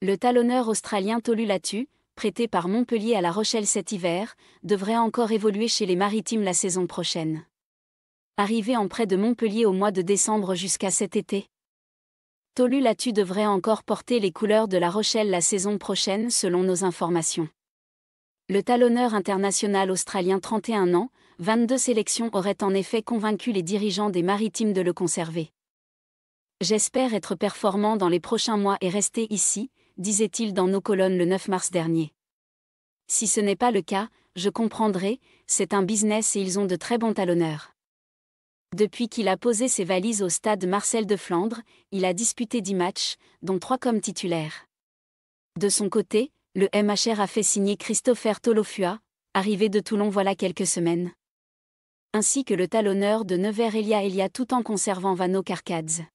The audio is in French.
Le talonneur australien Tolu Latu, prêté par Montpellier à La Rochelle cet hiver, devrait encore évoluer chez les Maritimes la saison prochaine. Arrivé en prêt de Montpellier au mois de décembre jusqu'à cet été. Tolu Latu devrait encore porter les couleurs de La Rochelle la saison prochaine selon nos informations. Le talonneur international australien 31 ans, 22 sélections auraient en effet convaincu les dirigeants des Maritimes de le conserver. J'espère être performant dans les prochains mois et rester ici, disait-il dans nos colonnes le 9 mars dernier. Si ce n'est pas le cas, je comprendrai, c'est un business et ils ont de très bons talonneurs. Depuis qu'il a posé ses valises au stade Marcel de Flandre, il a disputé 10 matchs, dont 3 comme titulaire. De son côté, le MHR a fait signer Christopher Tolofua, arrivé de Toulon voilà quelques semaines. Ainsi que le talonneur de Nevers Elia Elia tout en conservant Vano Carcades.